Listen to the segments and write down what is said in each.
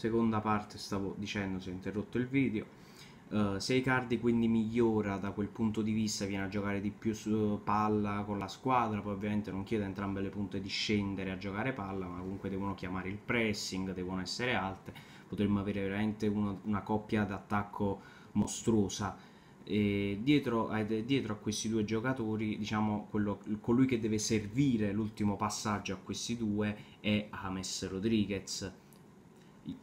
seconda parte stavo dicendo si è interrotto il video uh, se Icardi quindi migliora da quel punto di vista viene a giocare di più su palla con la squadra poi ovviamente non chiede a entrambe le punte di scendere a giocare palla ma comunque devono chiamare il pressing devono essere alte potremmo avere veramente una, una coppia d'attacco mostruosa e dietro, eh, dietro, a questi due giocatori, diciamo, quello, colui che deve servire l'ultimo passaggio a questi due è Ames Rodriguez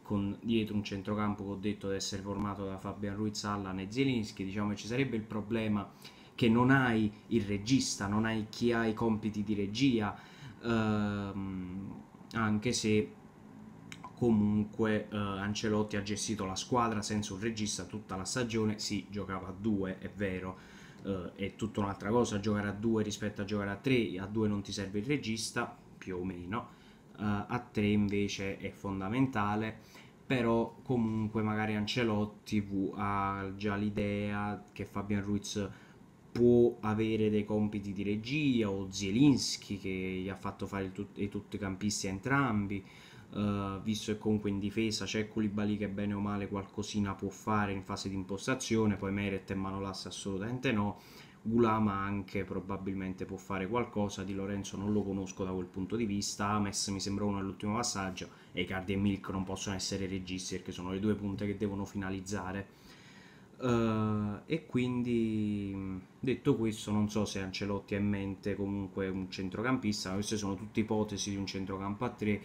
con dietro un centrocampo che ho detto essere formato da Fabian Ruiz, Allan e Zielinski, diciamo che ci sarebbe il problema che non hai il regista, non hai chi ha i compiti di regia, ehm, anche se comunque eh, Ancelotti ha gestito la squadra senza un regista tutta la stagione, sì, giocava a due, è vero, eh, è tutta un'altra cosa giocare a due rispetto a giocare a tre, a due non ti serve il regista, più o meno, eh, a tre invece è fondamentale, però comunque magari Ancelotti ha già l'idea che Fabian Ruiz può avere dei compiti di regia o Zielinski che gli ha fatto fare i tut- i campisti a entrambi. Uh, visto che comunque in difesa c'è Koulibaly che bene o male qualcosina può fare in fase di impostazione, poi Meret e Manolas assolutamente no, Ulama anche probabilmente può fare qualcosa, Di Lorenzo non lo conosco da quel punto di vista, Ames mi sembra uno all'ultimo passaggio e Cardi e Milk non possono essere registi perché sono le due punte che devono finalizzare. Uh, e quindi detto questo non so se Ancelotti ha in mente comunque un centrocampista, ma queste sono tutte ipotesi di un centrocampo a 3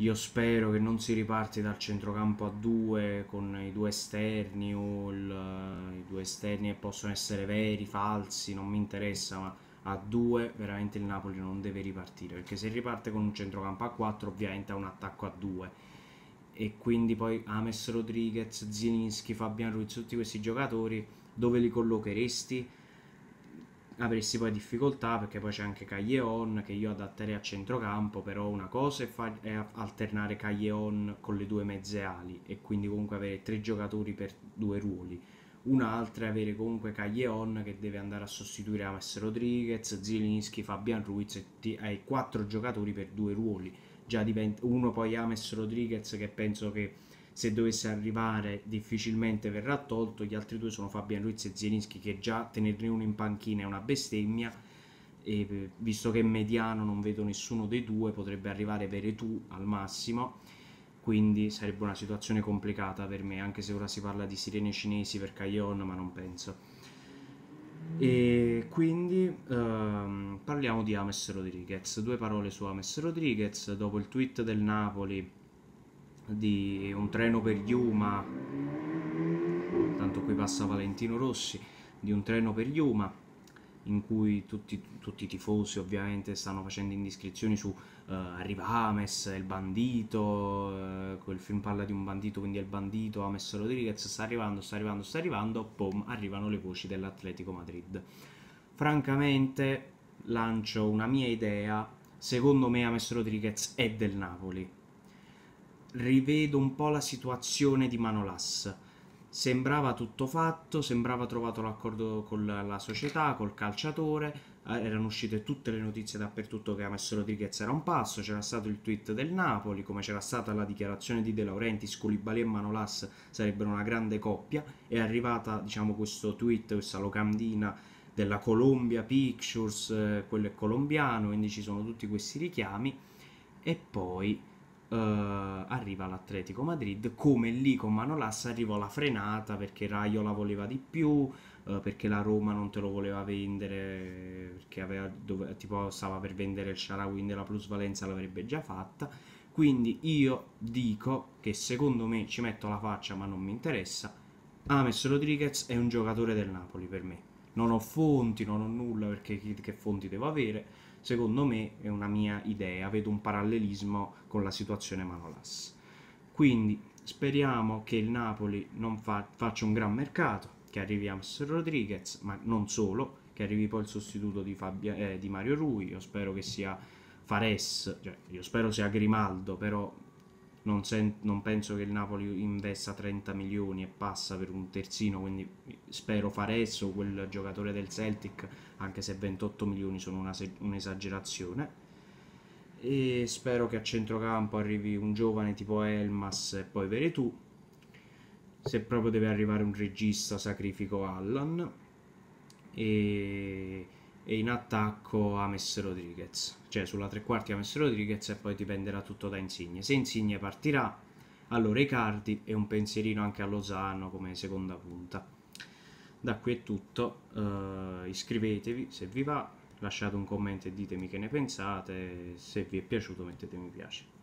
io spero che non si riparti dal centrocampo a due con i due esterni o il, eh, i due esterni che possono essere veri, falsi, non mi interessa, ma a due veramente il Napoli non deve ripartire, perché se riparte con un centrocampo a 4 ovviamente ha un attacco a due e quindi poi Ames Rodriguez, Zilinski, Fabian Ruiz, tutti questi giocatori dove li collocheresti? avresti poi difficoltà perché poi c'è anche Caglion che io adatterei a centrocampo, però una cosa è, far, è alternare Caglion con le due mezze ali e quindi comunque avere tre giocatori per due ruoli. Un'altra è avere comunque Caglion che deve andare a sostituire Ames Rodriguez, Zilinski, Fabian Ruiz e ti, hai quattro giocatori per due ruoli. Già diventa, uno poi Ames Rodriguez che penso che se dovesse arrivare difficilmente verrà tolto, gli altri due sono Fabian Ruiz e Zielinski che già tenerne uno in panchina è una bestemmia, e visto che mediano non vedo nessuno dei due potrebbe arrivare Veretù al massimo, quindi sarebbe una situazione complicata per me, anche se ora si parla di sirene cinesi per Caillon, ma non penso. E quindi ehm, parliamo di Ames Rodriguez. Due parole su Ames Rodriguez. Dopo il tweet del Napoli di un treno per Yuma, tanto qui passa Valentino Rossi, di un treno per Yuma in cui tutti, tutti i tifosi ovviamente stanno facendo indiscrezioni su uh, eh, arriva Ames, il bandito, uh, quel film parla di un bandito, quindi è il bandito, Ames Rodriguez sta arrivando, sta arrivando, sta arrivando, pom, arrivano le voci dell'Atletico Madrid. Francamente lancio una mia idea, secondo me Ames Rodriguez è del Napoli, rivedo un po' la situazione di Manolas. Sembrava tutto fatto, sembrava trovato l'accordo con la società, col calciatore, eh, erano uscite tutte le notizie dappertutto che Amesso Rodriguez era un passo, c'era stato il tweet del Napoli, come c'era stata la dichiarazione di De Laurenti, Sculibali e Manolas sarebbero una grande coppia, è arrivata diciamo questo tweet, questa locandina della Colombia Pictures, eh, quello è colombiano, quindi ci sono tutti questi richiami e poi uh, arriva l'Atletico Madrid, come lì con Manolassa arrivò la frenata perché Raio la voleva di più, uh, perché la Roma non te lo voleva vendere, perché aveva, dove, tipo, stava per vendere il Sharawi, la plusvalenza l'avrebbe già fatta. Quindi io dico che secondo me ci metto la faccia ma non mi interessa. Ames Rodriguez è un giocatore del Napoli per me. Non ho fonti, non ho nulla perché che fonti devo avere secondo me è una mia idea, vedo un parallelismo con la situazione Manolas. Quindi speriamo che il Napoli non fa, faccia un gran mercato, che arrivi Amsterdam Rodriguez, ma non solo, che arrivi poi il sostituto di, Fabio, eh, di Mario Rui, io spero che sia Fares, cioè io spero sia Grimaldo, però non, sen- non, penso che il Napoli investa 30 milioni e passa per un terzino, quindi spero Faresso, quel giocatore del Celtic, anche se 28 milioni sono se- un'esagerazione. E spero che a centrocampo arrivi un giovane tipo Elmas e poi Veretù. Se proprio deve arrivare un regista, sacrifico Allan. E e in attacco a Messi Rodriguez, cioè sulla tre quarti a Messi Rodriguez e poi dipenderà tutto da Insigne. Se Insigne partirà, allora i cardi e un pensierino anche a Lozano come seconda punta. Da qui è tutto, uh, iscrivetevi se vi va, lasciate un commento e ditemi che ne pensate, se vi è piaciuto mettete mi piace.